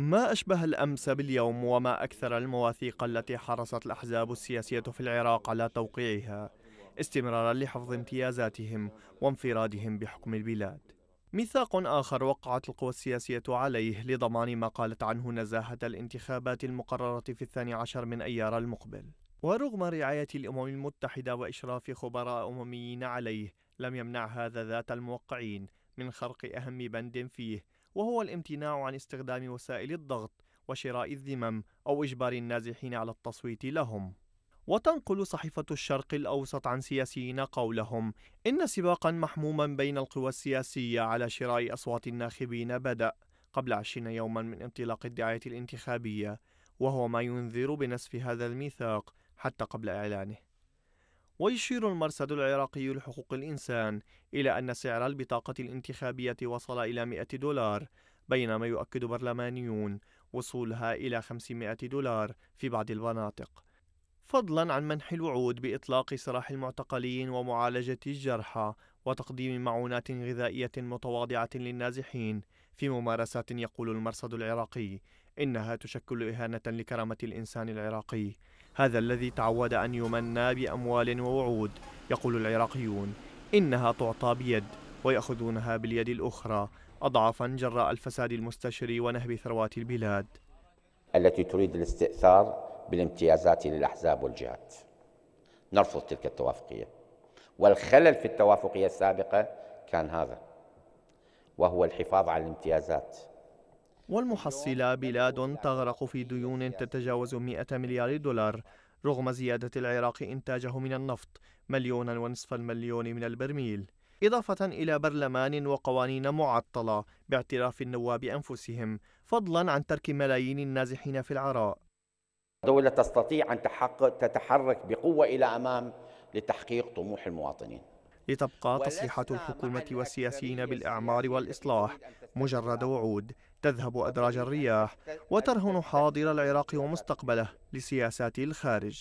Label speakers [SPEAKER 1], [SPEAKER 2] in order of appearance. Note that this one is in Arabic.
[SPEAKER 1] ما أشبه الأمس باليوم وما أكثر المواثيق التي حرصت الأحزاب السياسية في العراق على توقيعها استمرارا لحفظ امتيازاتهم وانفرادهم بحكم البلاد ميثاق آخر وقعت القوى السياسية عليه لضمان ما قالت عنه نزاهة الانتخابات المقررة في الثاني عشر من أيار المقبل ورغم رعاية الأمم المتحدة وإشراف خبراء أمميين عليه لم يمنع هذا ذات الموقعين من خرق أهم بند فيه وهو الامتناع عن استخدام وسائل الضغط وشراء الذمم أو إجبار النازحين على التصويت لهم. وتنقل صحيفة الشرق الأوسط عن سياسيين قولهم إن سباقا محموما بين القوى السياسية على شراء أصوات الناخبين بدأ قبل عشرين يوما من انطلاق الدعاية الانتخابية وهو ما ينذر بنسف هذا الميثاق حتى قبل إعلانه ويشير المرصد العراقي لحقوق الإنسان إلى أن سعر البطاقة الانتخابية وصل إلى 100 دولار بينما يؤكد برلمانيون وصولها إلى 500 دولار في بعض المناطق فضلا عن منح الوعود بإطلاق سراح المعتقلين ومعالجة الجرحى وتقديم معونات غذائية متواضعة للنازحين في ممارسات يقول المرصد العراقي إنها تشكل إهانة لكرامة الإنسان العراقي هذا الذي تعود أن يمنى بأموال ووعود يقول العراقيون إنها تعطى بيد ويأخذونها باليد الأخرى أضعافا جراء الفساد المستشري ونهب
[SPEAKER 2] ثروات البلاد التي تريد الاستئثار بالامتيازات للأحزاب والجهات نرفض تلك التوافقية والخلل في التوافقية السابقة كان هذا وهو الحفاظ على الامتيازات
[SPEAKER 1] والمحصلة بلاد تغرق في ديون تتجاوز 100 مليار دولار رغم زيادة العراق إنتاجه من النفط مليونا ونصف المليون من البرميل إضافة إلى برلمان وقوانين معطلة باعتراف النواب أنفسهم فضلا عن ترك ملايين النازحين في العراء
[SPEAKER 2] دولة تستطيع أن تتحرك بقوة إلى أمام لتحقيق طموح المواطنين
[SPEAKER 1] لتبقى تصريحات الحكومة والسياسيين بالإعمار والإصلاح مجرد وعود تذهب أدراج الرياح وترهن حاضر العراق ومستقبله لسياسات الخارج